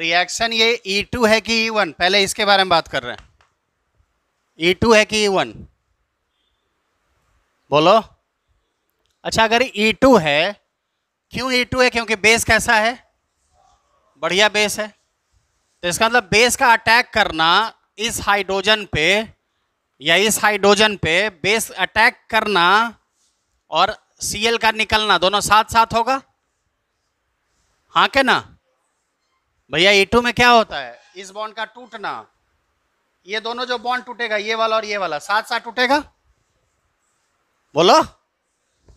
Reaction ये E2 है कि E1 पहले इसके बारे में बात कर रहे हैं E2 है कि E1 बोलो अच्छा अगर E2 है क्यों E2 है क्योंकि बेस कैसा है बढ़िया बेस है तो इसका मतलब बेस का अटैक करना इस हाइड्रोजन पे या इस हाइड्रोजन पे बेस अटैक करना और Cl का निकलना दोनों साथ साथ होगा हाँ के ना भैया ई में क्या होता है इस बॉन्ड का टूटना ये दोनों जो बॉन्ड टूटेगा ये वाला और ये वाला साथ साथ टूटेगा बोलो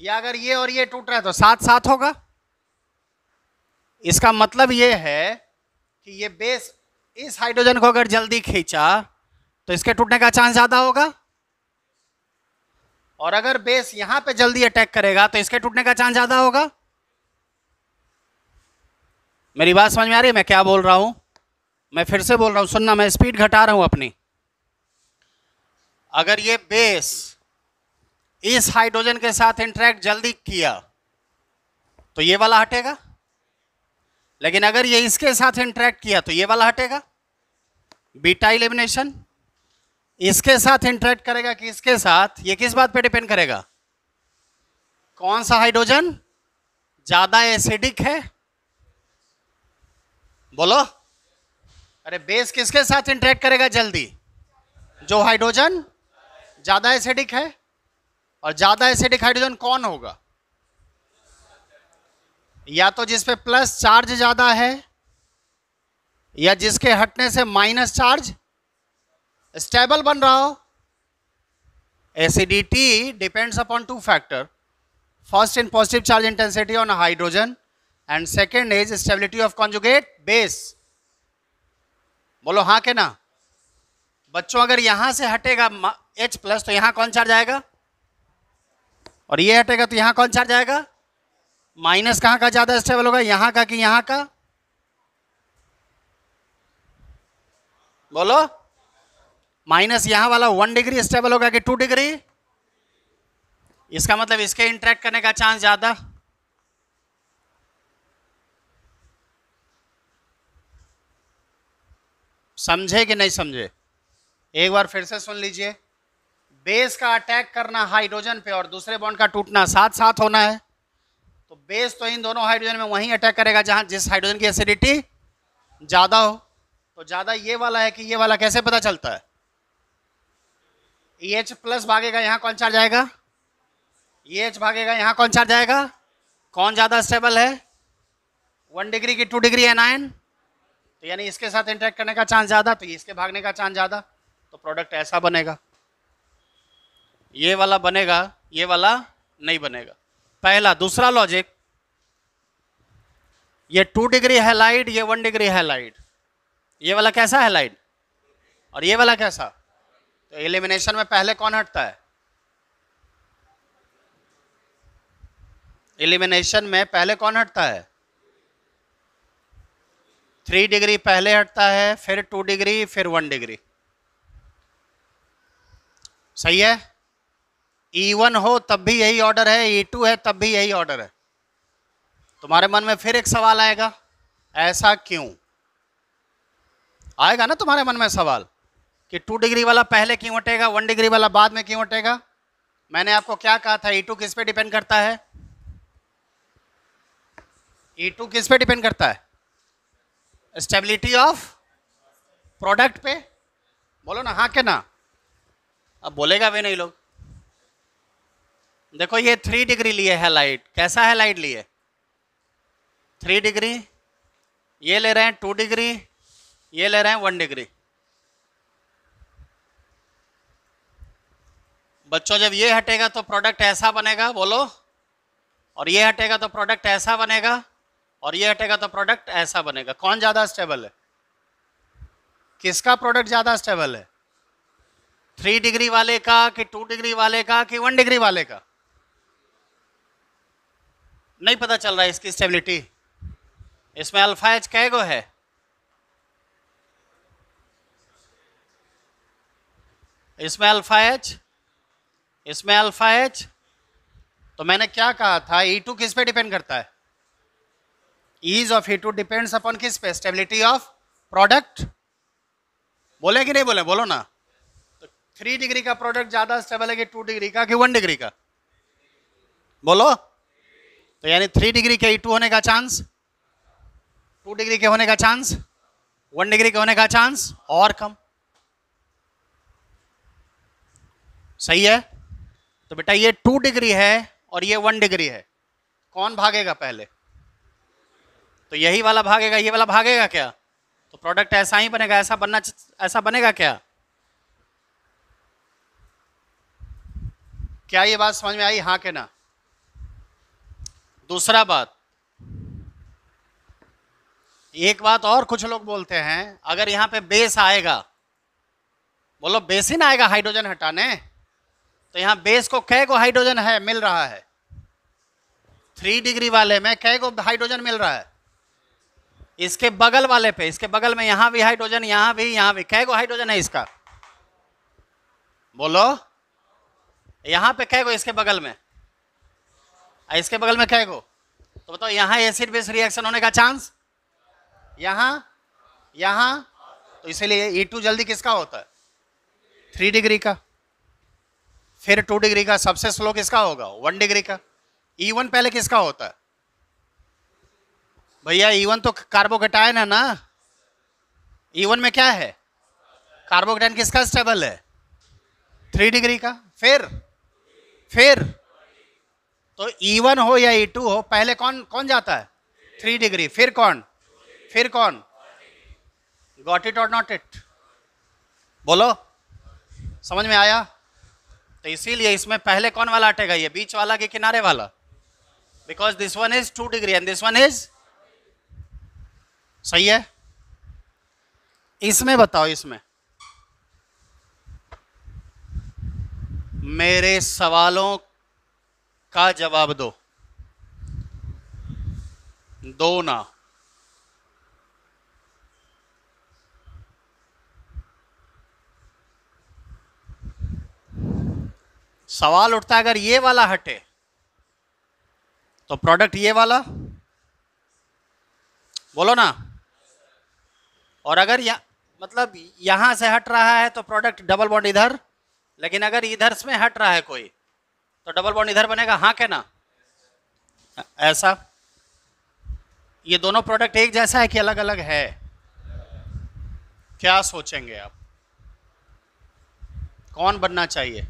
या अगर ये और ये टूट रहा है तो साथ साथ होगा इसका मतलब ये है कि ये बेस इस हाइड्रोजन को अगर जल्दी खींचा तो इसके टूटने का चांस ज़्यादा होगा और अगर बेस यहाँ पे जल्दी अटैक करेगा तो इसके टूटने का चांस ज़्यादा होगा मेरी बात समझ में आ रही है मैं क्या बोल रहा हूँ मैं फिर से बोल रहा हूँ सुनना मैं स्पीड घटा रहा हूँ अपनी अगर ये बेस इस हाइड्रोजन के साथ इंट्रैक्ट जल्दी किया तो ये वाला हटेगा लेकिन अगर ये इसके साथ इंट्रैक्ट किया तो ये वाला हटेगा बीटा इलिमिनेशन इसके साथ इंट्रैक्ट करेगा कि इसके साथ ये किस बात पे डिपेंड करेगा कौन सा हाइड्रोजन ज़्यादा एसिडिक है बोलो अरे बेस किसके साथ इंटरेक्ट करेगा जल्दी जो हाइड्रोजन ज़्यादा एसिडिक है और ज़्यादा एसिडिक हाइड्रोजन कौन होगा या तो जिसपे प्लस चार्ज ज़्यादा है या जिसके हटने से माइनस चार्ज स्टेबल बन रहा हो acidity depends upon two factor first in positive charge intensity on hydrogen and second is stability of conjugate base बोलो हाँ के ना बच्चों अगर यहां से हटेगा एच प्लस तो यहां कौन चार्ज आएगा और ये हटेगा तो यहां कौन चार्ज आएगा माइनस कहां का ज़्यादा स्टेबल होगा यहां का कि यहां का बोलो माइनस यहां वाला वन डिग्री स्टेबल होगा कि टू डिग्री इसका मतलब इसके इंटरेक्ट करने का चांस ज़्यादा समझे कि नहीं समझे एक बार फिर से सुन लीजिए बेस का अटैक करना हाइड्रोजन पे और दूसरे बॉन्ड का टूटना साथ साथ होना है तो बेस तो इन दोनों हाइड्रोजन में वहीं अटैक करेगा जहां जिस हाइड्रोजन की एसिडिटी ज़्यादा हो तो ज़्यादा ये वाला है कि ये वाला कैसे पता चलता है ई एच प्लस भागेगा यहाँ कौन चार्ज आएगा ई e एच भागेगा यहाँ कौन चार्ज आएगा कौन ज़्यादा स्टेबल है वन डिग्री की टू डिग्री एनायन यानी इसके साथ इंटरेक्ट करने का चांस ज़्यादा तो इसके भागने का चांस ज़्यादा तो प्रोडक्ट ऐसा बनेगा ये वाला बनेगा ये वाला नहीं बनेगा पहला दूसरा लॉजिक ये टू डिग्री है लाइट ये वन डिग्री है लाइट ये वाला कैसा है लाइट और ये वाला कैसा तो एलिमिनेशन में पहले कौन हटता है एलिमिनेशन में पहले कौन हटता है थ्री डिग्री पहले हटता है फिर टू डिग्री फिर वन डिग्री सही है ई e वन हो तब भी यही ऑर्डर है ई e टू है तब भी यही ऑर्डर है तुम्हारे मन में फिर एक सवाल आएगा ऐसा क्यों आएगा ना तुम्हारे मन में सवाल कि टू डिग्री वाला पहले क्यों हटेगा वन डिग्री वाला बाद में क्यों हटेगा मैंने आपको क्या कहा था ई e टू किस पे डिपेंड करता है ई टू किस पे डिपेंड करता है स्टेबिलिटी ऑफ प्रोडक्ट पे बोलो ना हाँ के ना अब बोलेगा भी नहीं लोग देखो ये थ्री डिग्री लिए है लाइट कैसा है लाइट लिए थ्री डिग्री ये ले रहे हैं टू डिग्री ये ले रहे हैं वन डिग्री बच्चों जब ये हटेगा तो प्रोडक्ट ऐसा बनेगा बोलो और ये हटेगा तो प्रोडक्ट ऐसा बनेगा और ये हटेगा तो प्रोडक्ट ऐसा बनेगा कौन ज़्यादा स्टेबल है किसका प्रोडक्ट ज़्यादा स्टेबल है थ्री डिग्री वाले का कि टू डिग्री वाले का कि वन डिग्री वाले का नहीं पता चल रहा है इसकी स्टेबिलिटी इसमें अल्फा एच कै गो है इसमें अल्फा एच इसमें अल्फा एच तो मैंने क्या कहा था ई e टू किस पे डिपेंड करता है ease of heat two depends upon किस पे स्टेबिलिटी ऑफ प्रोडक्ट बोले कि नहीं बोले बोलो ना तो थ्री डिग्री का प्रोडक्ट ज्यादा स्टेबल है कि टू डिग्री का कि वन डिग्री का बोलो तो यानी थ्री डिग्री के ई e टू होने का चांस टू डिग्री के होने का चांस वन डिग्री के होने का चांस और कम सही है तो बेटा ये टू डिग्री है और ये वन डिग्री है कौन भागेगा पहले तो यही वाला भागेगा ये वाला भागेगा क्या तो प्रोडक्ट ऐसा ही बनेगा ऐसा बनना ऐसा बनेगा क्या क्या ये बात समझ में आई हाँ के ना दूसरा बात एक बात और कुछ लोग बोलते हैं अगर यहां पे बेस आएगा बोलो बेस ही ना आएगा हाइड्रोजन हटाने तो यहां बेस को कै को हाइड्रोजन है मिल रहा है थ्री डिग्री वाले में कै को हाइड्रोजन मिल रहा है इसके बगल वाले पे इसके बगल में यहां भी हाइड्रोजन यहां भी यहां भी कैगो गो हाइड्रोजन है इसका बोलो यहां पे कैगो इसके बगल में इसके बगल में कैगो तो बताओ यहां एसिड बेस रिएक्शन होने का चांस यहां यहां तो इसीलिए ई e टू जल्दी किसका होता है थ्री डिग्री का फिर टू डिग्री का सबसे स्लो किसका होगा वन डिग्री का ई e वन पहले किसका होता है भैया इवन तो कार्बोकेटाइन है ना इवन में क्या है कार्बोकेटाइन किसका स्टेबल है थ्री डिग्री का फिर फिर तो इवन हो या ई e टू हो पहले कौन कौन जाता है थ्री डिग्री फिर कौन फिर कौन गॉट इट और नॉट इट बोलो समझ में आया तो इसीलिए इसमें पहले कौन वाला अटेगा ये बीच वाला के किनारे वाला because this one is two degree and this one is सही है इसमें बताओ इसमें मेरे सवालों का जवाब दो दो ना सवाल उठता है अगर ये वाला हटे तो प्रोडक्ट ये वाला बोलो ना और अगर यहाँ मतलब यहाँ से हट रहा है तो प्रोडक्ट डबल बॉन्ड इधर लेकिन अगर इधर से हट रहा है कोई तो डबल बॉन्ड इधर बनेगा हाँ क्या ना ऐसा ये दोनों प्रोडक्ट एक जैसा है कि अलग अलग है क्या सोचेंगे आप कौन बनना चाहिए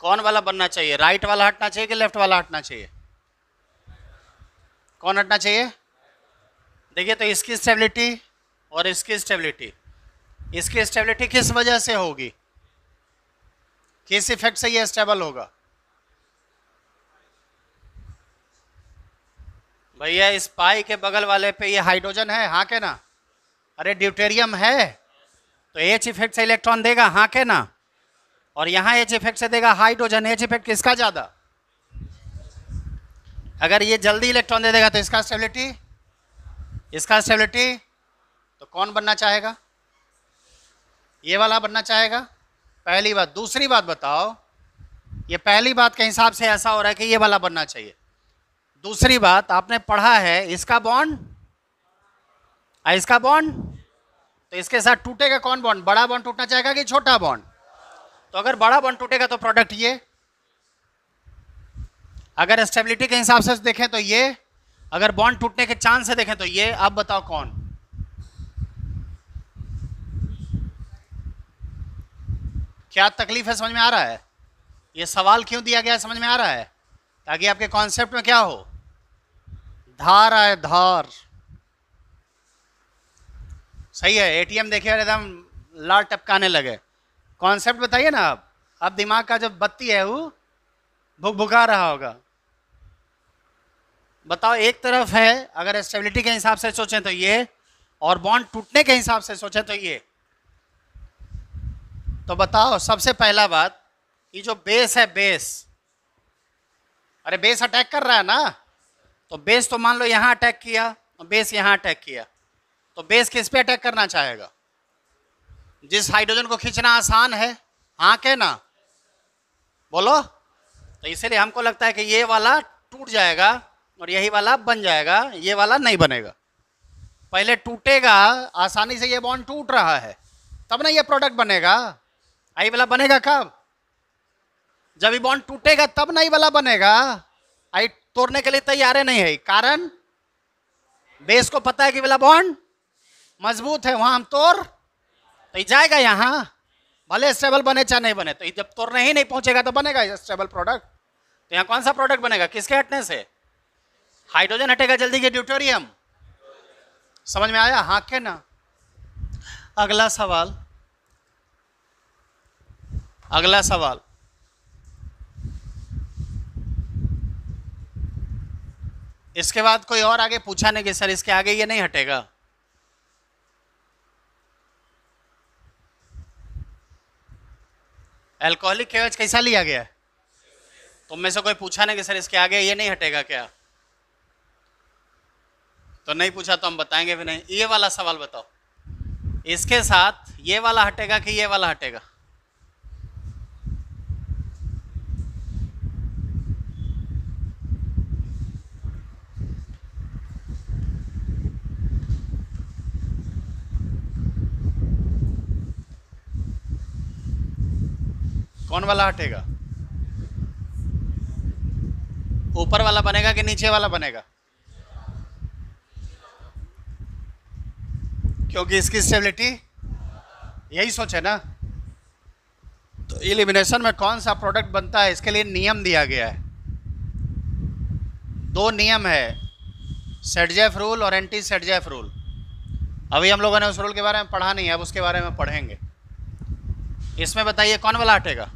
कौन वाला बनना चाहिए राइट वाला हटना चाहिए कि लेफ्ट वाला हटना चाहिए कौन हटना चाहिए देखिए तो इसकी स्टेबिलिटी और इसकी स्टेबिलिटी इसकी स्टेबिलिटी किस वजह से होगी किस इफेक्ट से ये स्टेबल होगा भैया इस पाई के बगल वाले पे ये हाइड्रोजन है हाँ के ना अरे ड्यूटेरियम है तो एच इफेक्ट से इलेक्ट्रॉन देगा हाँ के ना और यहाँ एच इफेक्ट से देगा हाइड्रोजन एच इफेक्ट किसका ज़्यादा अगर ये जल्दी इलेक्ट्रॉन दे देगा तो इसका स्टेबिलिटी इसका स्टेबिलिटी तो कौन बनना चाहेगा ये वाला बनना चाहेगा पहली बात दूसरी बात बताओ ये पहली बात के हिसाब से ऐसा हो रहा है कि ये वाला बनना चाहिए दूसरी बात आपने पढ़ा है इसका बॉन्ड इसका बॉन्ड तो इसके साथ टूटेगा कौन बॉन्ड बड़ा बॉन्ड टूटना चाहेगा कि छोटा बॉन्ड तो अगर बड़ा बॉन्ड टूटेगा तो प्रोडक्ट ये अगर स्टेबिलिटी के हिसाब से देखें तो ये अगर बॉन्ड टूटने के चांस है देखें तो ये आप बताओ कौन क्या तकलीफ है समझ में आ रहा है ये सवाल क्यों दिया गया समझ में आ रहा है ताकि आपके कॉन्सेप्ट में क्या हो धार आए धार सही है एटीएम देखिए एकदम लाल टपकाने लगे कॉन्सेप्ट बताइए ना आप अब दिमाग का जब बत्ती है वो भुक भुका रहा होगा बताओ एक तरफ है अगर स्टेबिलिटी के हिसाब से सोचें तो ये और बॉन्ड टूटने के हिसाब से सोचें तो ये तो बताओ सबसे पहला बात ये जो बेस है बेस अरे बेस अटैक कर रहा है ना तो बेस तो मान लो यहाँ अटैक किया और बेस यहाँ अटैक किया तो बेस तो किस पे अटैक करना चाहेगा जिस हाइड्रोजन को खींचना आसान है हाँ के ना बोलो तो इसलिए हमको लगता है कि ये वाला टूट जाएगा और यही वाला बन जाएगा ये वाला नहीं बनेगा पहले टूटेगा आसानी से ये बॉन्ड टूट रहा है तब ना ये प्रोडक्ट बनेगा आई वाला बनेगा कब जब ये बॉन्ड टूटेगा तब ना वाला बनेगा आई तोड़ने के लिए तैयार नहीं है कारण बेस को पता है कि वाला बॉन्ड मजबूत है वहां हम तोड़ तो जाएगा यहाँ भले स्टेबल बने चाहे नहीं बने तो जब तोड़ने ही नहीं पहुंचेगा तो बनेगा स्टेबल प्रोडक्ट तो यहाँ कौन सा प्रोडक्ट बनेगा किसके हटने से हाइड्रोजन हटेगा जल्दी के ड्यूटोरियम समझ में आया हाँ के ना अगला सवाल अगला सवाल इसके बाद कोई और आगे पूछा नहीं कि सर इसके आगे ये नहीं हटेगा एल्कोहलिक केवच कैसा लिया गया तुम में से कोई पूछा नहीं कि सर इसके आगे ये नहीं हटेगा क्या तो नहीं पूछा तो हम बताएंगे भी नहीं ये वाला सवाल बताओ इसके साथ ये वाला हटेगा कि ये वाला हटेगा कौन वाला हटेगा ऊपर वाला बनेगा कि नीचे वाला बनेगा क्योंकि इसकी स्टेबिलिटी यही सोच है ना तो एलिमिनेशन में कौन सा प्रोडक्ट बनता है इसके लिए नियम दिया गया है दो नियम है सेटजेफ रूल और एंटी सेटजेफ रूल अभी हम लोगों ने उस रूल के बारे में पढ़ा नहीं है अब उसके बारे में पढ़ेंगे इसमें बताइए कौन वाला हटेगा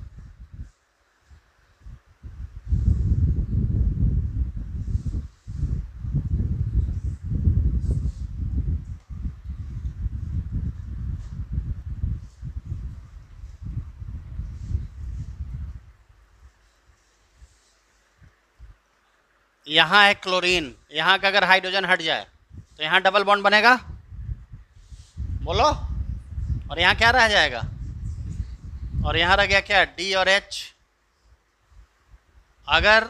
यहाँ है क्लोरीन यहाँ का अगर हाइड्रोजन हट जाए तो यहाँ डबल बॉन्ड बनेगा बोलो और यहाँ क्या रह जाएगा और यहाँ रह गया क्या डी और एच अगर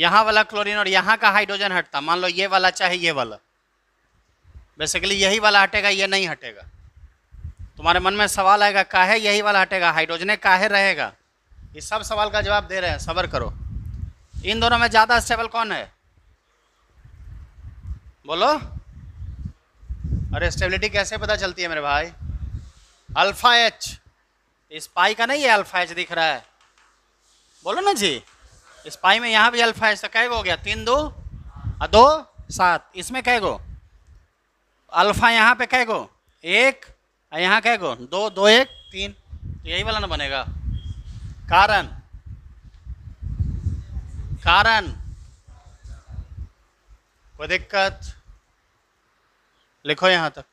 यहाँ वाला क्लोरीन और यहाँ का हाइड्रोजन हटता मान लो ये वाला चाहे ये वाला बेसिकली यही वाला हटेगा ये नहीं हटेगा तुम्हारे मन में सवाल आएगा काहे यही वाला हटेगा हाइड्रोजन काहे रहेगा ये सब सवाल का जवाब दे रहे हैं सबर करो इन दोनों में ज़्यादा स्टेबल कौन है बोलो अरे स्टेबिलिटी कैसे पता चलती है मेरे भाई अल्फ़ा एच इस पाई का नहीं है अल्फ़ा एच दिख रहा है बोलो ना जी इस पाई में यहाँ भी अल्फ़ा एच तो कैगो हो गया तीन दो और दो सात इसमें कह गो अल्फ़ा यहाँ पे कह गो एक और यहाँ कै गो दो दो एक तीन तो यही वाला ना बनेगा कारण कारण कोई दिक्कत लिखो यहां तक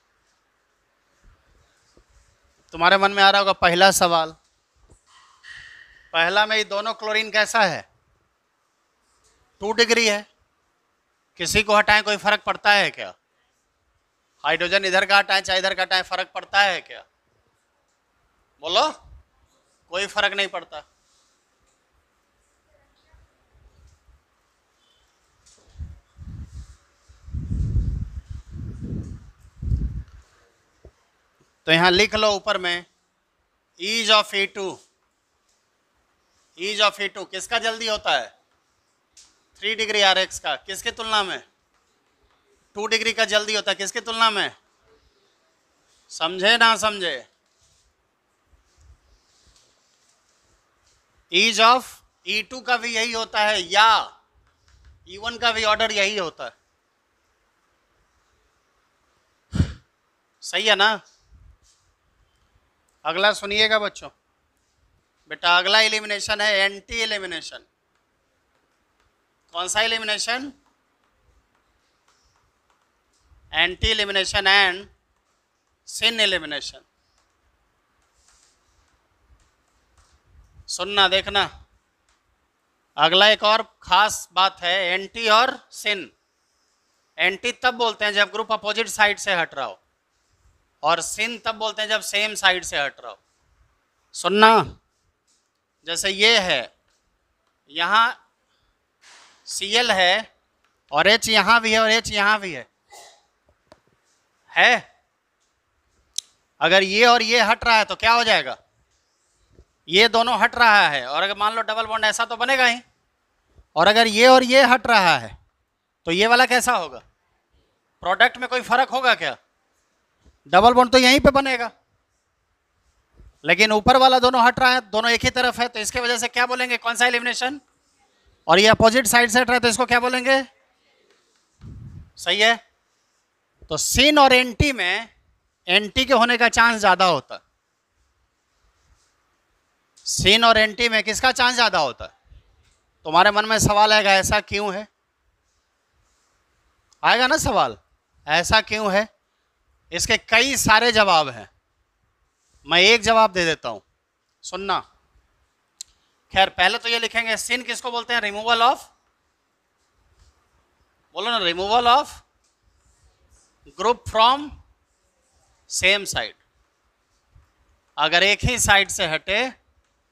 तुम्हारे मन में आ रहा होगा पहला सवाल पहला में ये दोनों क्लोरीन कैसा है टू डिग्री है किसी को हटाएं कोई फर्क पड़ता है क्या हाइड्रोजन इधर का हटाएं चाहे इधर का हटाएं फर्क पड़ता है क्या बोलो कोई फर्क नहीं पड़ता तो यहां लिख लो ऊपर में ease of E two ease of A two किसका जल्दी होता है थ्री डिग्री आर एक्स का किसके तुलना में टू डिग्री का जल्दी होता है किसके तुलना में समझे ना समझे ईज ऑफ ई टू का भी यही होता है या E1 का भी ऑर्डर यही होता है सही है ना अगला सुनिएगा बच्चों बेटा अगला एलिमिनेशन है एंटी एलिमिनेशन कौन सा elimination anti elimination and syn elimination सुनना देखना अगला एक और खास बात है एंटी और सिन एंटी तब बोलते हैं जब ग्रुप अपोजिट साइड से हट रहा हो और सिन तब बोलते हैं जब सेम साइड से हट रहा हो सुनना जैसे ये है यहाँ सी एल है और एच यहाँ भी है और एच यहाँ भी है है अगर ये और ये हट रहा है तो क्या हो जाएगा ये दोनों हट रहा है और अगर मान लो डबल बॉन्ड ऐसा तो बनेगा ही और अगर ये और ये हट रहा है तो ये वाला कैसा होगा प्रोडक्ट में कोई फर्क होगा क्या डबल बॉन्ड तो यहीं पे बनेगा लेकिन ऊपर वाला दोनों हट रहा है दोनों एक ही तरफ है तो इसके वजह से क्या बोलेंगे कौन सा एलिमिनेशन और ये अपोजिट साइड से हट रहा है तो इसको क्या बोलेंगे सही है तो सिन और एंटी में एंटी के होने का चांस ज़्यादा होता सीन और एंटी में किसका चांस ज़्यादा होता है तुम्हारे मन में सवाल आएगा ऐसा क्यों है आएगा ना सवाल ऐसा क्यों है इसके कई सारे जवाब हैं मैं एक जवाब दे देता हूं सुनना खैर पहले तो ये लिखेंगे सिन किसको बोलते हैं रिमूवल ऑफ बोलो ना removal of group from same side अगर एक ही साइड से हटे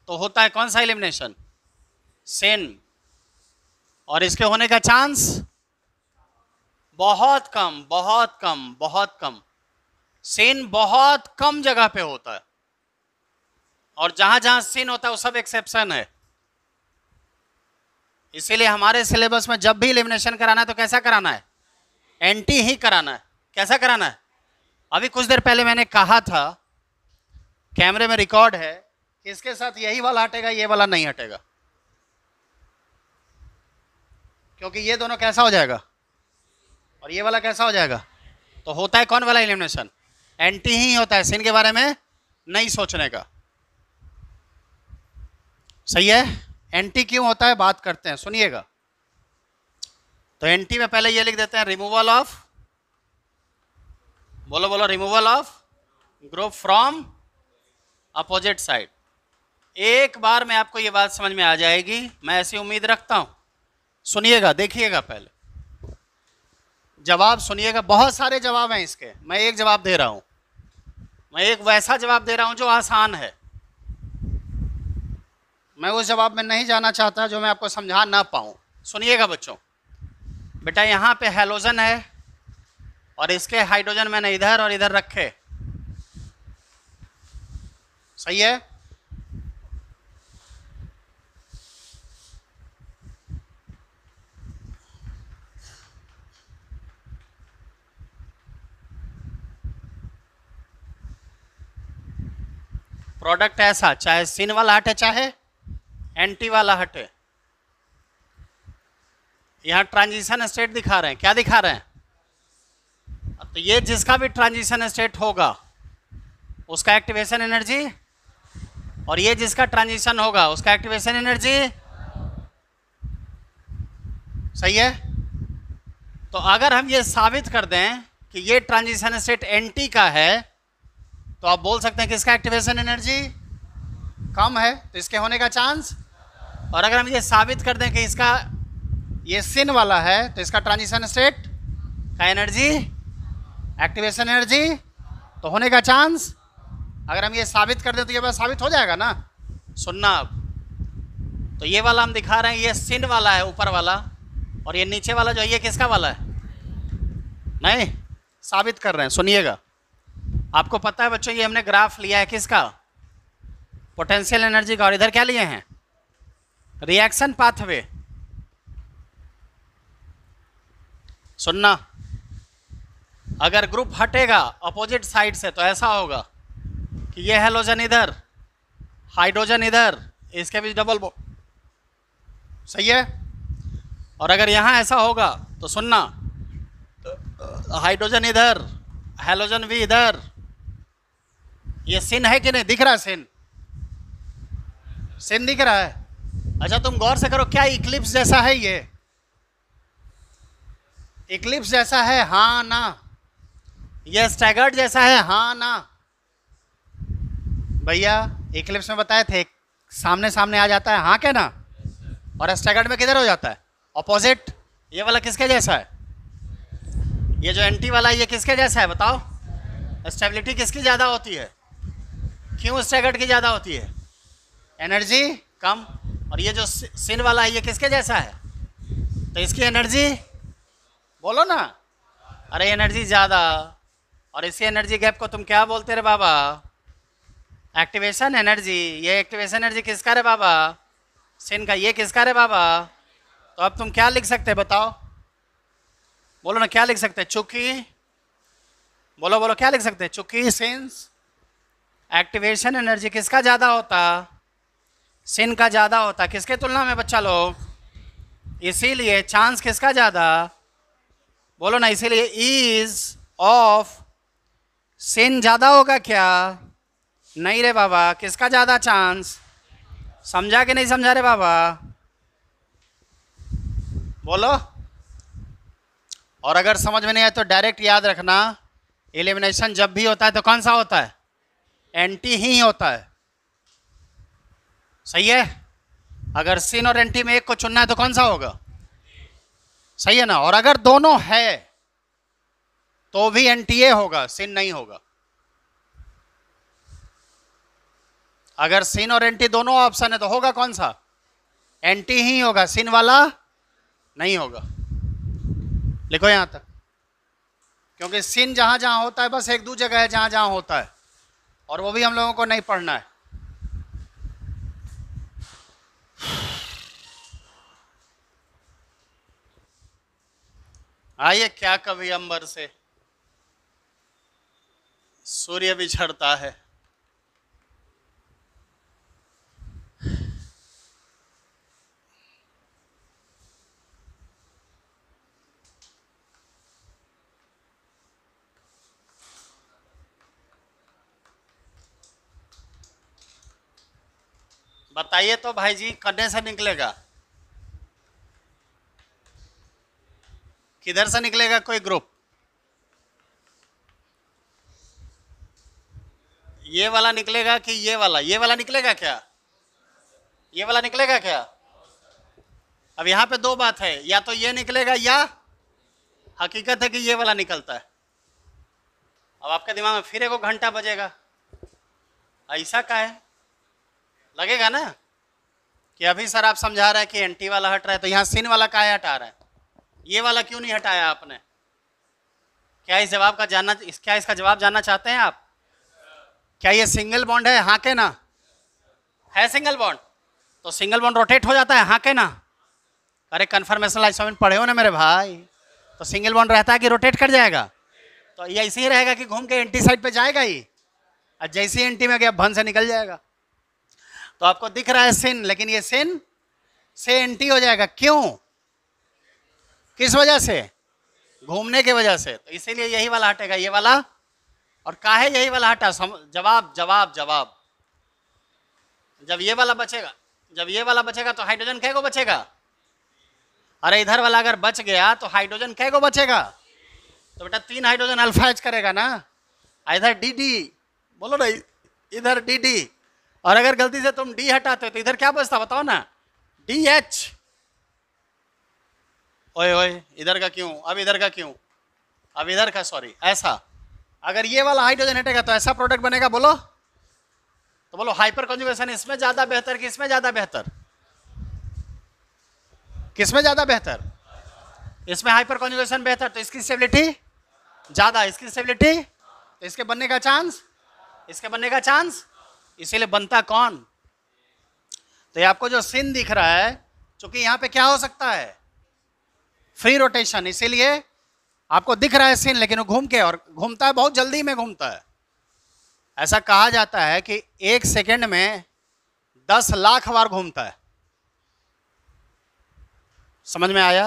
तो होता है कौन सा एलिमिनेशन सेन और इसके होने का चांस बहुत कम बहुत कम बहुत कम सेन बहुत कम जगह पे होता है और जहां जहां सेन होता है वो सब एक्सेप्शन है इसीलिए हमारे सिलेबस में जब भी इलिमिनेशन कराना है तो कैसा कराना है एंटी ही कराना है कैसा कराना है अभी कुछ देर पहले मैंने कहा था कैमरे में रिकॉर्ड है इसके साथ यही वाला हटेगा ये वाला नहीं हटेगा क्योंकि ये दोनों कैसा हो जाएगा और ये वाला कैसा हो जाएगा तो होता है कौन वाला एलिमिनेशन एंटी ही होता है सिन के बारे में नहीं सोचने का सही है एंटी क्यों होता है बात करते हैं सुनिएगा तो एंटी में पहले ये लिख देते हैं रिमूवल ऑफ बोलो बोलो removal of group from opposite side एक बार में आपको ये बात समझ में आ जाएगी मैं ऐसी उम्मीद रखता हूँ सुनिएगा देखिएगा पहले जवाब सुनिएगा बहुत सारे जवाब हैं इसके मैं एक जवाब दे रहा हूँ मैं एक वैसा जवाब दे रहा हूँ जो आसान है मैं उस जवाब में नहीं जाना चाहता जो मैं आपको समझा ना पाऊँ सुनिएगा बच्चों बेटा यहाँ पे हेलोजन है और इसके हाइड्रोजन मैंने इधर और इधर रखे सही है प्रोडक्ट ऐसा चाहे सिन वाला हटे चाहे एंटी वाला हटे यहाँ ट्रांजिशन स्टेट दिखा रहे हैं क्या दिखा रहे हैं तो ये जिसका भी ट्रांजिशन स्टेट होगा उसका एक्टिवेशन एनर्जी और ये जिसका ट्रांजिशन होगा उसका एक्टिवेशन एनर्जी सही है तो अगर हम ये साबित कर दें कि ये ट्रांजिशन स्टेट एंटी का है तो आप बोल सकते हैं कि इसका एक्टिवेशन एनर्जी कम है तो इसके होने का चांस और अगर हम ये साबित कर दें कि इसका ये सिन वाला है तो इसका ट्रांजिशन स्टेट का एनर्जी एक्टिवेशन एनर्जी तो होने का चांस अगर हम ये साबित कर दें तो ये बात साबित हो जाएगा ना सुनना अब तो ये वाला हम दिखा रहे हैं ये सिन वाला है ऊपर वाला और ये नीचे वाला जो है ये किसका वाला है नहीं साबित कर रहे हैं सुनिएगा आपको पता है बच्चों ये हमने ग्राफ लिया है किसका पोटेंशियल एनर्जी का और इधर क्या लिए हैं रिएक्शन पाथवे सुनना अगर ग्रुप हटेगा अपोजिट साइड से तो ऐसा होगा कि ये हेलोजन इधर हाइड्रोजन इधर इसके बीच डबल बो सही है और अगर यहाँ ऐसा होगा तो सुनना हाइड्रोजन इधर हेलोजन भी इधर ये सिन है कि नहीं दिख रहा है सिन सिन दिख रहा है अच्छा तुम गौर से करो क्या इक्लिप्स जैसा है ये इक्लिप्स जैसा है हाँ ना ये स्टैगर्ड जैसा है हाँ ना भैया इक्लिप्स में बताए थे सामने सामने आ जाता है हाँ क्या ना और स्टैगर्ड में किधर हो जाता है ऑपोजिट ये वाला किसके जैसा है ये जो एंटी वाला ये किसके जैसा है बताओ स्टेबिलिटी किसकी ज़्यादा होती है क्यों उससे घट के ज़्यादा होती है एनर्जी कम और ये जो सिन वाला है ये किसके जैसा है तो इसकी एनर्जी बोलो ना अरे एनर्जी ज़्यादा और इसकी एनर्जी गैप को तुम क्या बोलते रहे बाबा एक्टिवेशन एनर्जी ये एक्टिवेशन एनर्जी किसका रे बाबा सिन का ये किसका रे बाबा तो अब तुम क्या लिख सकते बताओ बोलो ना क्या लिख सकते चुकी बोलो बोलो क्या लिख सकते हैं सिंस एक्टिवेशन एनर्जी किसका ज़्यादा होता सिन का ज़्यादा होता किसके तुलना में बच्चा लोग इसीलिए चांस किसका ज़्यादा बोलो ना इसीलिए ईज ऑफ सिन ज़्यादा होगा क्या नहीं रे बाबा किसका ज़्यादा चांस समझा कि नहीं समझा रे बाबा बोलो और अगर समझ में नहीं आए तो डायरेक्ट याद रखना एलिमिनेशन जब भी होता है तो कौन सा होता है एंटी ही होता है सही है अगर सिन और एंटी में एक को चुनना है तो कौन सा होगा सही है ना और अगर दोनों है तो भी एनटीए होगा सिन नहीं होगा अगर सिन और एंटी दोनों ऑप्शन है तो होगा कौन सा एंटी ही होगा सिन वाला नहीं होगा लिखो यहां तक क्योंकि सिन जहां जहां होता है बस एक दो जगह है जहां जहां होता है और वो भी हम लोगों को नहीं पढ़ना है आइए क्या कवि अंबर से सूर्य भी है बताइए तो भाई जी कन्ने से निकलेगा किधर से निकलेगा कोई ग्रुप ये वाला निकलेगा कि ये वाला ये वाला निकलेगा क्या ये वाला निकलेगा क्या अब यहाँ पे दो बात है या तो ये निकलेगा या हकीकत है कि ये वाला निकलता है अब आपके दिमाग में फिर एक घंटा बजेगा ऐसा का है लगेगा ना कि अभी सर आप समझा रहे हैं कि एंटी वाला हट रहा है तो यहाँ सिन वाला का हटा रहा है ये वाला क्यों नहीं हटाया आपने क्या इस जवाब का जानना इस, क्या इसका जवाब जानना चाहते हैं आप क्या ये सिंगल बॉन्ड है हाँ के ना है सिंगल बॉन्ड तो सिंगल बॉन्ड रोटेट हो जाता है हाँ के ना अरे कन्फर्मेशन लाइस पढ़े हो ना मेरे भाई तो सिंगल बॉन्ड रहता है कि रोटेट कर जाएगा तो ये ऐसे ही रहेगा कि घूम के एंटी साइड पे जाएगा ही और जैसे एंटी में गया भन से निकल जाएगा तो आपको दिख रहा है सिन लेकिन ये सिन से एंटी हो जाएगा क्यों किस वजह से घूमने की वजह से तो इसीलिए यही वाला हटेगा ये वाला और काहे यही वाला हटा जवाब जवाब जवाब जब ये वाला बचेगा जब ये वाला बचेगा तो हाइड्रोजन कह को बचेगा अरे इधर वाला अगर बच गया तो हाइड्रोजन कह को बचेगा तो बेटा तीन हाइड्रोजन अल्फाइज करेगा ना इधर डी डी बोलो ना इधर डी डी और अगर गलती से तुम डी हटाते तो इधर क्या बचता बताओ ना डी एच ओए ओए इधर का क्यों अब इधर का क्यों अब इधर का सॉरी ऐसा अगर ये वाला हाइड्रोजन हटेगा तो ऐसा प्रोडक्ट बनेगा बोलो तो बोलो हाइपर कॉन्जुगेशन इसमें ज्यादा बेहतर कि इसमें ज्यादा बेहतर किसमें ज्यादा बेहतर इसमें हाइपर कॉन्जुगेशन बेहतर तो इसकी स्टेबिलिटी ज्यादा इसकी स्टेबिलिटी तो इसके बनने का चांस इसके बनने का चांस इसीलिए बनता कौन तो ये आपको जो सिन दिख रहा है चूंकि यहां पे क्या हो सकता है फ्री रोटेशन इसीलिए आपको दिख रहा है सिन लेकिन वो घूम के और घूमता है बहुत जल्दी में घूमता है ऐसा कहा जाता है कि एक सेकेंड में दस लाख बार घूमता है समझ में आया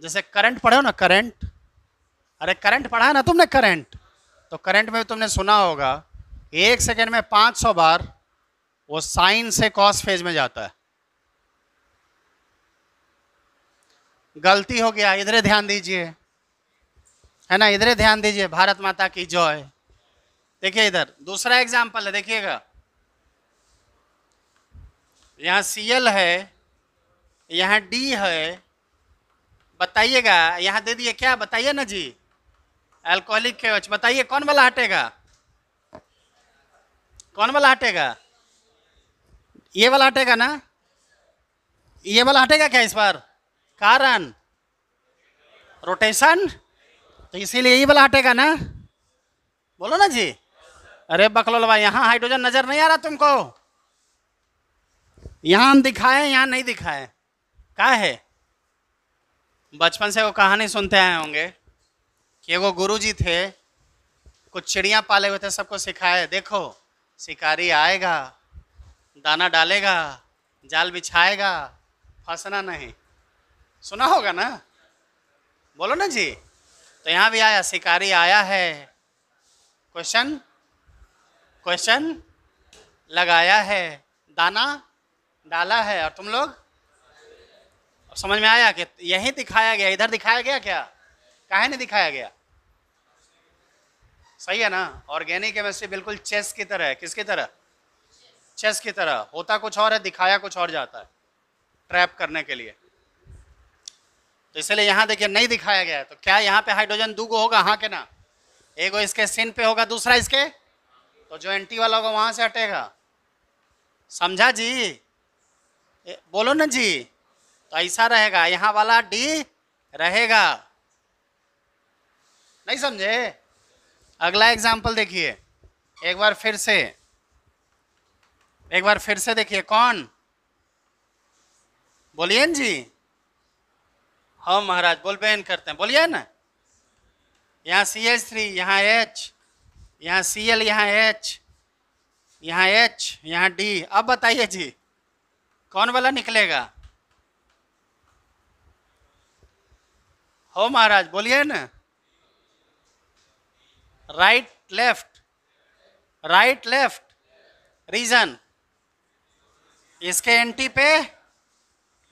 जैसे करंट पढ़े हो ना करंट अरे करंट पढ़ा है ना तुमने करंट तो करंट में भी तुमने सुना होगा एक सेकेंड में 500 बार वो साइन से कॉस फेज में जाता है गलती हो गया इधर ध्यान दीजिए है ना इधर ध्यान दीजिए भारत माता की जॉय देखिए इधर दूसरा एग्जाम्पल है देखिएगा यहाँ सी एल है यहाँ डी है बताइएगा यहाँ दे दिए क्या बताइए ना जी अल्कोहलिक के बताइए कौन वाला हटेगा कौन वाला हटेगा ये वाला हटेगा ना ये वाला हटेगा क्या इस बार कारण रोटेशन तो इसीलिए ये वाला हटेगा ना बोलो ना जी अरे बकलोल भाई यहाँ हाइड्रोजन नजर नहीं आ रहा तुमको यहाँ हम दिखाए यहाँ नहीं दिखाए का है बचपन से वो कहानी सुनते आए होंगे कि वो गुरुजी थे कुछ चिड़िया पाले हुए थे सबको सिखाए देखो शिकारी आएगा दाना डालेगा जाल बिछाएगा फंसना नहीं सुना होगा ना बोलो ना जी तो यहाँ भी आया शिकारी आया है क्वेश्चन क्वेश्चन लगाया है दाना डाला है और तुम लोग समझ में आया कि यही दिखाया गया इधर दिखाया गया क्या कहा नहीं दिखाया गया सही है ना ऑर्गेनिक केमिस्ट्री बिल्कुल चेस की तरह है किसकी तरह चेस।, चेस की तरह होता कुछ और है दिखाया कुछ और जाता है ट्रैप करने के लिए तो इसलिए यहाँ देखिए नहीं दिखाया गया है तो क्या यहाँ पे हाइड्रोजन दो गो होगा हाँ के ना एक इसके सिन पे होगा दूसरा इसके तो जो एंटी वाला होगा वहाँ से हटेगा समझा जी ए, बोलो ना जी तो ऐसा रहेगा यहाँ वाला डी रहेगा नहीं समझे अगला एग्जाम्पल देखिए एक बार फिर से एक बार फिर से देखिए कौन बोलिए जी हम हाँ महाराज बोल बहन करते हैं बोलिए ना यहाँ सी एच थ्री यहाँ एच यहाँ सी एल यहाँ एच यहाँ एच यहाँ डी अब बताइए जी कौन वाला निकलेगा हो महाराज बोलिए ना right left right left region इसके एंटी पे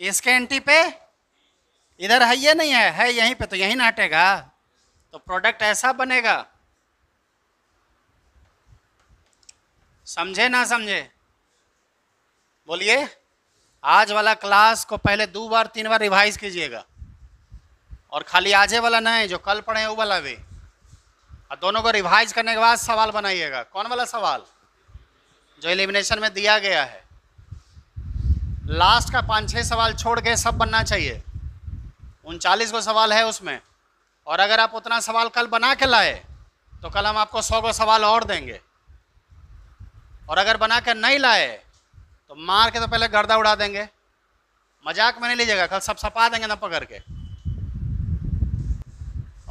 इसके एंटी पे इधर है ये नहीं है है यहीं पे तो यहीं ना हटेगा तो प्रोडक्ट ऐसा बनेगा समझे ना समझे बोलिए आज वाला क्लास को पहले दो बार तीन बार रिवाइज कीजिएगा और खाली आजे वाला ना है जो कल पढ़े वो वाला भी और दोनों को रिवाइज करने के बाद सवाल बनाइएगा कौन वाला सवाल जो एलिमिनेशन में दिया गया है लास्ट का पाँच छः सवाल छोड़ के सब बनना चाहिए उनचालीस को सवाल है उसमें और अगर आप उतना सवाल कल बना के लाए तो कल हम आपको सौ को सवाल और देंगे और अगर बना कर नहीं लाए तो मार के तो पहले गर्दा उड़ा देंगे मजाक में नहीं लीजिएगा कल सब सपा देंगे ना पकड़ के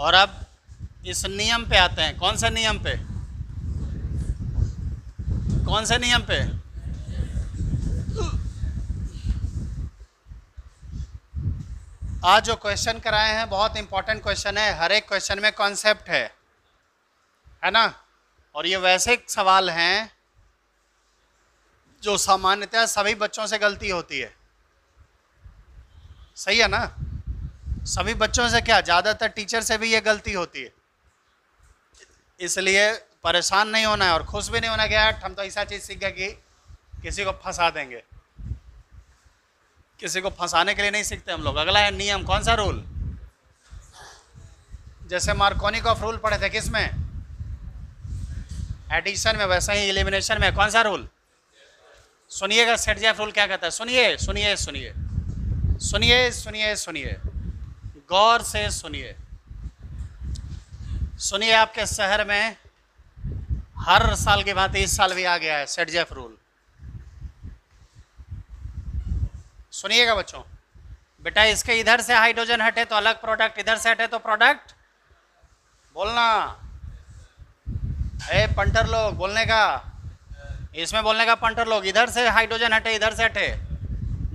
और अब इस नियम पे आते हैं कौन से नियम पे कौन से नियम पे आज जो क्वेश्चन कराए हैं बहुत इंपॉर्टेंट क्वेश्चन है हर एक क्वेश्चन में कॉन्सेप्ट है है ना और ये वैसे सवाल हैं जो सामान्यतः सभी बच्चों से गलती होती है सही है ना सभी बच्चों से क्या ज़्यादातर टीचर से भी ये गलती होती है इसलिए परेशान नहीं होना है और खुश भी नहीं होना क्या हम तो ऐसा चीज़ सीख गए कि किसी को फंसा देंगे किसी को फंसाने के लिए नहीं सीखते हम लोग अगला है नियम कौन सा रूल जैसे मार्कोनिक ऑफ रूल पढ़े थे किस में एडिशन में वैसा ही इलिमिनेशन में कौन सा रूल सुनिएगा सेट जैफ रूल क्या कहता है सुनिए सुनिए सुनिए सुनिए सुनिए सुनिए गौर से सुनिए सुनिए आपके शहर में हर साल की भांति इस साल भी आ गया है सेट जेफ रूल सुनिएगा बच्चों बेटा इसके इधर से हाइड्रोजन हटे तो अलग प्रोडक्ट इधर से हटे तो प्रोडक्ट बोलना है पंटर लोग बोलने का इसमें बोलने का पंटर लोग इधर से हाइड्रोजन हटे इधर से हटे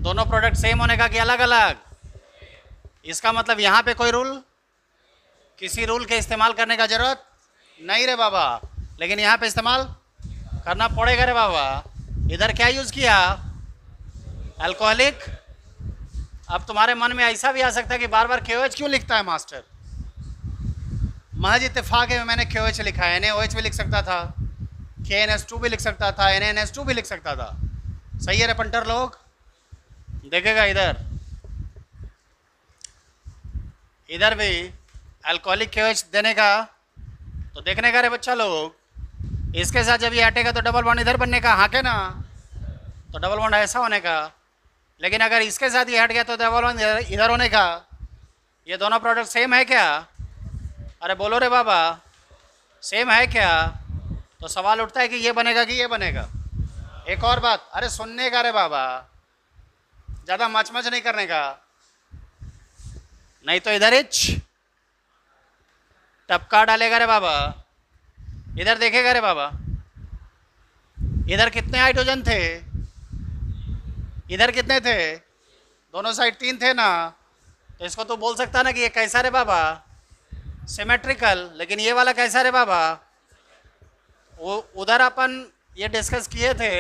दोनों प्रोडक्ट सेम होने का कि अलग अलग इसका मतलब यहाँ पे कोई रूल किसी रूल के इस्तेमाल करने का ज़रूरत नहीं रे बाबा लेकिन यहाँ पे इस्तेमाल करना पड़ेगा रे बाबा इधर क्या यूज़ किया अल्कोहलिक अब तुम्हारे मन में ऐसा भी आ सकता है कि बार बार के क्यों लिखता है मास्टर महज इतफाक में मैंने के लिखा है एन भी लिख सकता था के एन एस टू भी लिख सकता था एन एन एस टू भी लिख सकता था सही है रे पंटर लोग देखेगा इधर इधर भी अल्कोहलिक केच देने का तो देखने का रे बच्चा लोग इसके साथ जब ये हटेगा तो डबल बॉन्ड इधर बनने का हाँ के ना तो डबल बॉन्ड ऐसा होने का लेकिन अगर इसके साथ ये हट गया तो डबल बॉन्ड इधर होने का ये दोनों प्रोडक्ट सेम है क्या अरे बोलो रे बाबा सेम है क्या तो सवाल उठता है कि ये बनेगा कि ये बनेगा एक और बात अरे सुनने का रे बाबा ज़्यादा मचमच नहीं करने का नहीं तो इधर इच टपका डालेगा रे बाबा इधर देखेगा रे बाबा इधर कितने हाइड्रोजन थे इधर कितने थे दोनों साइड तीन थे ना तो इसको तो बोल सकता ना कि ये कैसा रे बाबा सिमेट्रिकल लेकिन ये वाला कैसा रे बाबा वो उधर अपन ये डिस्कस किए थे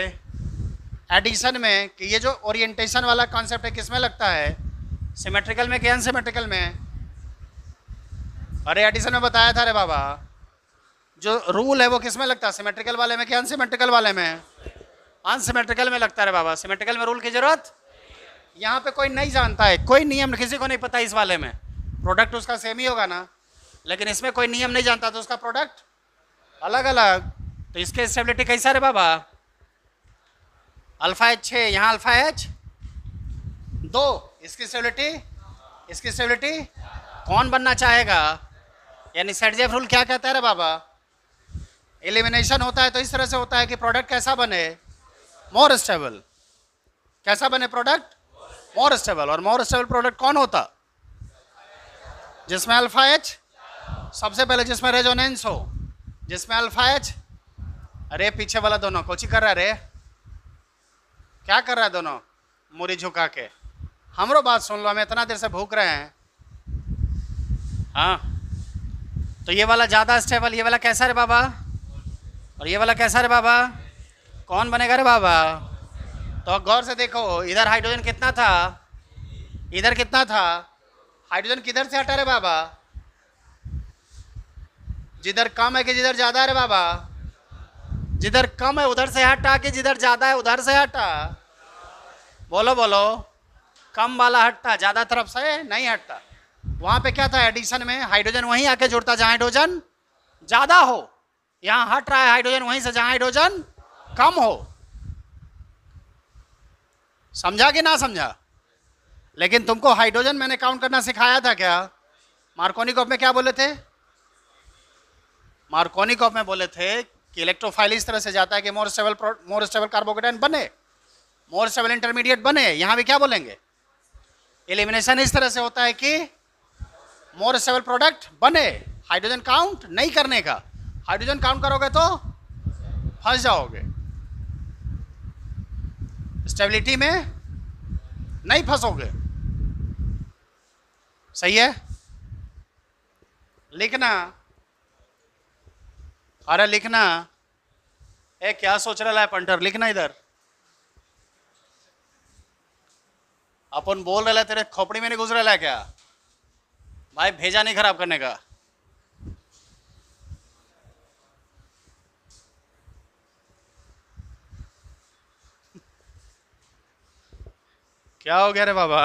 एडिशन में कि ये जो ओरिएंटेशन वाला कॉन्सेप्ट है किस में लगता है सिमेट्रिकल में कि अनसिमेट्रिकल में अरे एडिशन में बताया था अरे बाबा जो रूल है वो किस में लगता है सिमेट्रिकल वाले में कि अनसिमेट्रिकल वाले में अनसिमेट्रिकल में लगता है बाबा सिमेट्रिकल में रूल की जरूरत यहाँ पे कोई नहीं जानता है कोई नियम किसी को नहीं पता इस वाले में प्रोडक्ट उसका सेम ही होगा ना लेकिन इसमें कोई नियम नहीं जानता तो उसका प्रोडक्ट अलग अलग तो इसके स्टेबिलिटी कैसा रे बाबा अल्फा एच छः यहाँ अल्फा एच दो इसकी स्टेबिलिटी इसकी स्टेबिलिटी कौन बनना चाहेगा यानी सेटजेफ रूल क्या कहता है बाबा एलिमिनेशन होता है तो इस तरह से होता है कि प्रोडक्ट कैसा बने मोर स्टेबल कैसा बने प्रोडक्ट मोर स्टेबल और मोर स्टेबल प्रोडक्ट कौन होता जिसमें अल्फा एच सबसे पहले जिसमें रेजोनेंस हो जिसमें अल्फा एच अरे पीछे वाला दोनों कोची कर रहा है रे क्या कर रहा है दोनों मुरी झुका के हमरो बात सुन लो हम इतना देर से भूख रहे हैं हाँ तो ये वाला ज़्यादा स्टेबल ये वाला कैसा रे बाबा और ये वाला कैसा रे बाबा कौन बनेगा रे बाबा तो गौर से देखो इधर हाइड्रोजन कितना था इधर कितना था हाइड्रोजन किधर से हटा रे बाबा जिधर कम है कि जिधर ज़्यादा है रे बाबा जिधर कम है उधर से हटा कि जिधर ज़्यादा है उधर से हटा बोलो बोलो कम वाला हटता ज़्यादा तरफ से नहीं हटता वहां पे क्या था एडिशन में हाइड्रोजन वहीं आके जुड़ता जहां हाइड्रोजन ज्यादा हो यहां हट रहा है हाइड्रोजन वहीं से जहां हाइड्रोजन कम हो समझा कि ना समझा लेकिन तुमको हाइड्रोजन मैंने काउंट करना सिखाया था क्या मार्कोनी कॉप में क्या बोले थे मार्कोनी कॉप में बोले थे कि इलेक्ट्रोफाइल इस तरह से जाता है कि more stable more stable carbocation बने मोर स्टेबल इंटरमीडिएट बने यहां भी क्या बोलेंगे एलिमिनेशन इस तरह से होता है कि मोर सेवल प्रोडक्ट बने हाइड्रोजन काउंट नहीं करने का हाइड्रोजन काउंट करोगे तो फंस जाओगे स्टेबिलिटी में नहीं फंसोगे सही है लिखना अरे लिखना ए क्या सोच रहा है पंटर लिखना इधर अपन बोल रहे तेरे खोपड़ी में नहीं गुजरा है क्या भाई भेजा नहीं खराब करने का क्या हो गया रे बाबा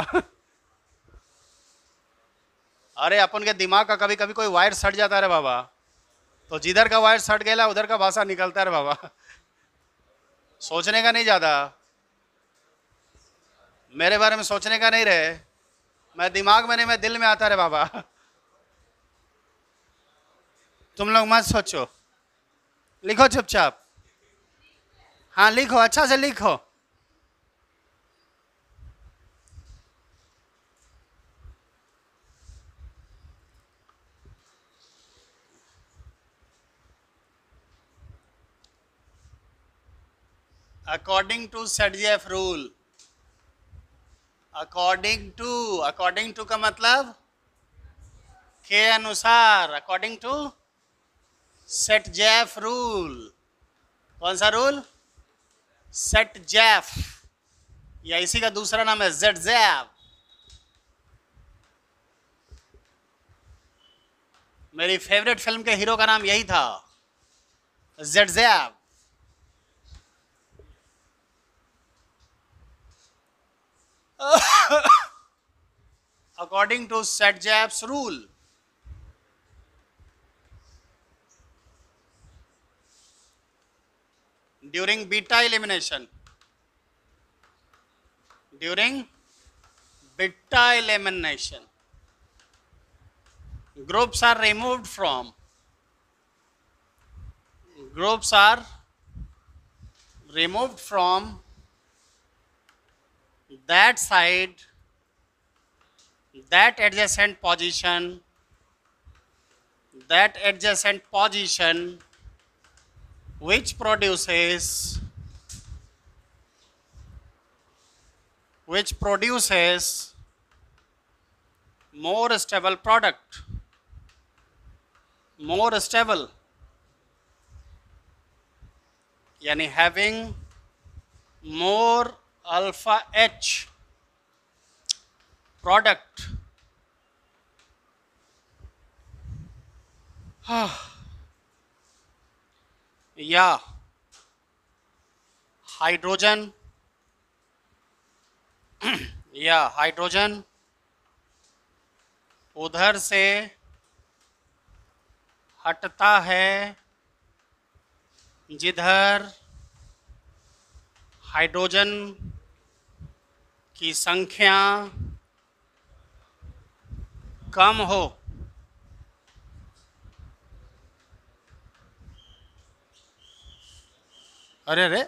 अरे अपन के दिमाग का कभी कभी कोई वायर सट जाता है रे बाबा तो जिधर का वायर सट गया उधर का भाषा निकलता है रे बाबा सोचने का नहीं ज़्यादा मेरे बारे में सोचने का नहीं रहे मैं दिमाग में नहीं मैं दिल में आता रहे बाबा तुम लोग मत सोचो लिखो चुपचाप हाँ लिखो अच्छा से लिखो according to SEDGF rule according to according to का मतलब के अनुसार according to Saytzeff rule कौन सा रूल सेट जैफ या इसी का दूसरा नाम है जेट जैफ मेरी फेवरेट फिल्म के हीरो का नाम यही था Saytzeff according to Sadjab's rule. During beta elimination, during beta elimination, groups are removed from groups are removed from that side, that adjacent position, that adjacent position which produces which produces more stable product more stable yani having more alpha H product या hydrogen या hydrogen उधर से हटता है जिधर hydrogen की संख्या कम हो अरे अरे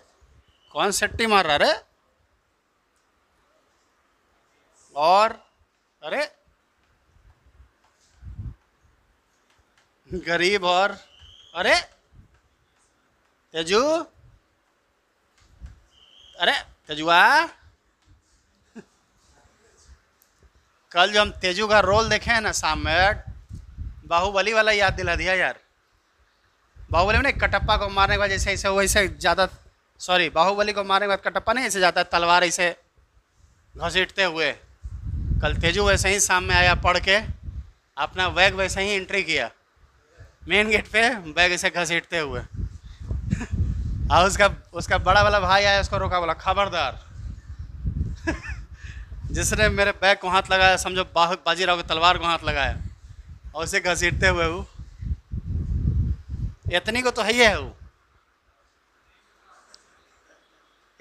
कौन सट्टी मार रहा अरे और अरे गरीब और अरे तेजू अरे तेजुआ कल जो हम तेजू का रोल देखे हैं ना शाम में बाहुबली वाला याद दिला दिया यार बाहुबली में कटप्पा को मारने के बाद जैसे ऐसे वैसे ज़्यादा सॉरी बाहुबली को मारने के बाद कटप्पा नहीं ऐसे जाता तलवार ऐसे घसीटते हुए कल तेजू वैसे ही शाम में आया पढ़ के अपना बैग वैसे ही एंट्री किया मेन गेट पे बैग ऐसे घसीटते हुए और उसका उसका बड़ा वाला भाई आया उसको रोका बोला खबरदार जिसने मेरे बैग को हाथ लगाया समझो बाजीराव के तलवार को हाथ लगाया और उसे घसीटते हुए वो इतनी को तो है ही है वो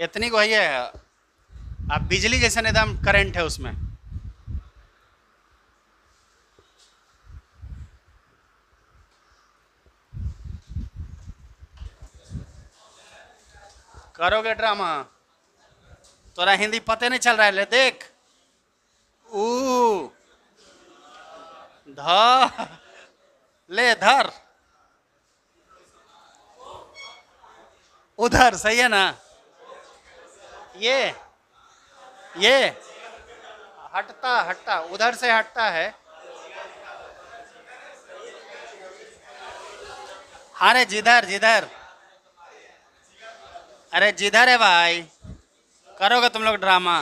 इतनी को है ही है अब बिजली जैसे एकदम करंट है उसमें करोगे ड्रामा तोरा हिंदी पते नहीं चल रहा है ले देख ऊ ले धर उधर सही है ना ये ये हटता हटता उधर से हटता है अरे जिधर जिधर अरे जिधर है भाई करोगे तुम लोग ड्रामा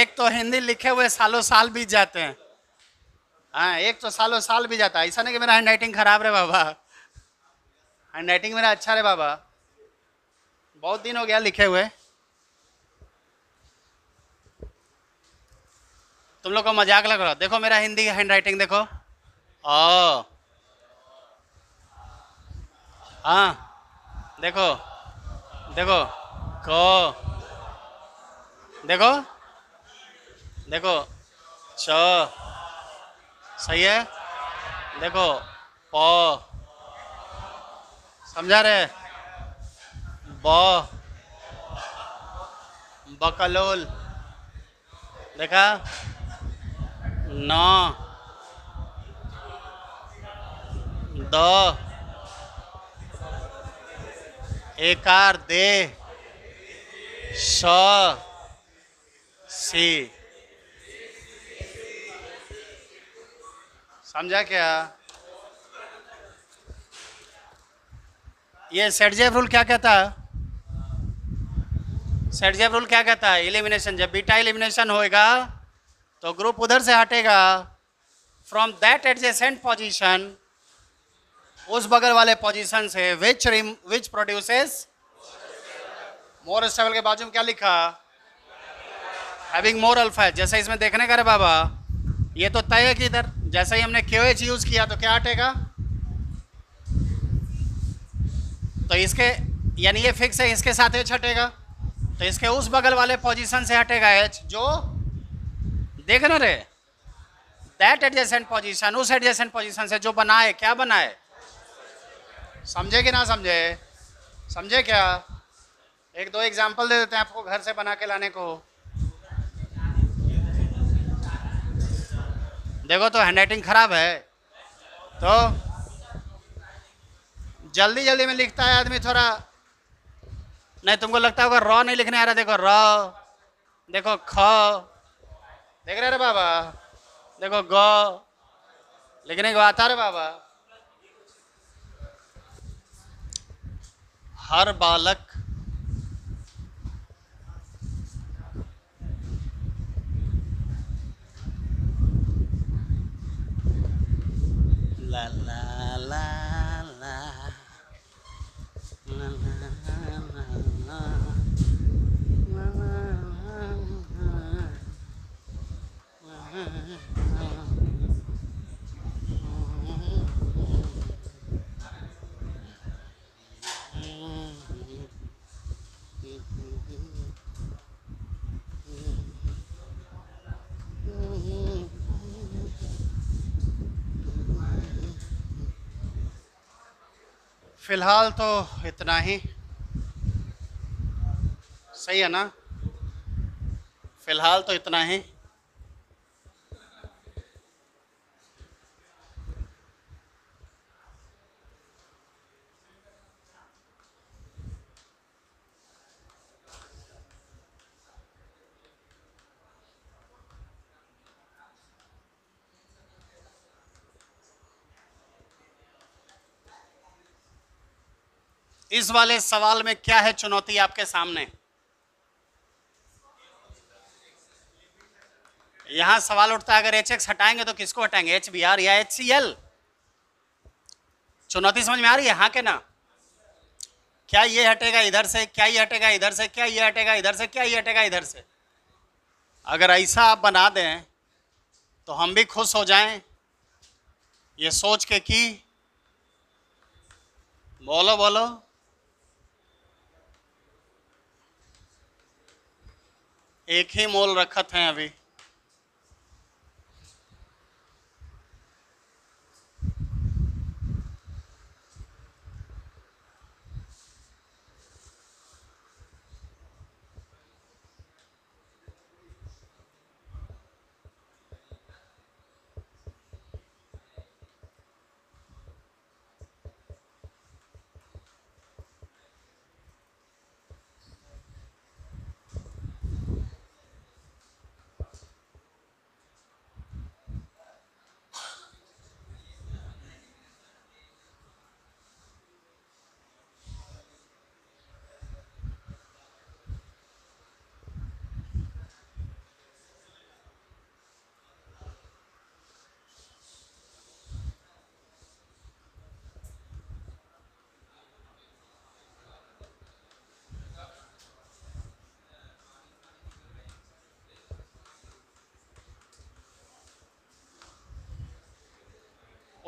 एक तो हिंदी लिखे हुए सालों साल बीत जाते हैं हाँ एक तो सालों साल बीत जाता है ऐसा नहीं कि मेरा हैंड राइटिंग खराब रहे बाबा हैंड राइटिंग मेरा अच्छा रहे बाबा बहुत दिन हो गया लिखे हुए तुम लोग को मजाक लग रहा देखो मेरा हिंदी हैंड राइटिंग देखो ओ हाँ देखो देखो को देखो देखो छ सही है देखो प समझा रहे ब बकलोल देखा नौ द एकार दे सी समझा क्या ये सेटजेव रूल क्या कहता है सेटजेब रूल क्या कहता है इलिमिनेशन जब बीटा इलिमिनेशन होएगा तो ग्रुप उधर से हटेगा फ्रॉम दैट एडजेसेंट पोजिशन उस बगल वाले पोजीशन से which rim which produces more stable के बाजू में क्या लिखा हैविंग मोर अल्फा जैसे इसमें देखने का रे बाबा ये तो तय है कि इधर जैसे ही हमने क्यू एच यूज किया तो क्या हटेगा तो इसके यानी ये फिक्स है इसके साथ एच हटेगा तो इसके उस बगल वाले पोजीशन से हटेगा एच जो देख ना रे दैट एडजेसेंट पोजीशन उस एडजेसेंट पोजीशन से जो बनाए क्या बनाए समझे कि ना समझे समझे क्या एक दो एग्जाम्पल दे देते हैं आपको घर से बना के लाने को देखो तो हैंड राइटिंग खराब है तो जल्दी जल्दी में लिखता है आदमी थोड़ा नहीं तुमको लगता होगा रॉ नहीं लिखने आ रहा देखो रॉ देखो ख देख रहे रे बाबा देखो ग लिखने को आता रे बाबा हर बालक फ़िलहाल तो इतना ही सही है ना फ़िलहाल तो इतना ही इस वाले सवाल में क्या है चुनौती आपके सामने यहां सवाल उठता है अगर एच एक्स हटाएंगे तो किसको हटाएंगे एच बी आर या एच सी एल चुनौती समझ में आ रही है हाँ के ना क्या ये हटेगा इधर से क्या ये हटेगा इधर से क्या ये हटेगा इधर से क्या ये हटेगा इधर से अगर ऐसा आप बना दें तो हम भी खुश हो जाएं ये सोच के कि बोलो बोलो एक ही मोल रखत हैं अभी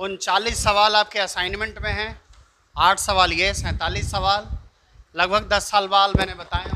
उनचालीस सवाल आपके असाइनमेंट में हैं आठ सवाल ये सैंतालीस सवाल लगभग दस साल बाद मैंने बताया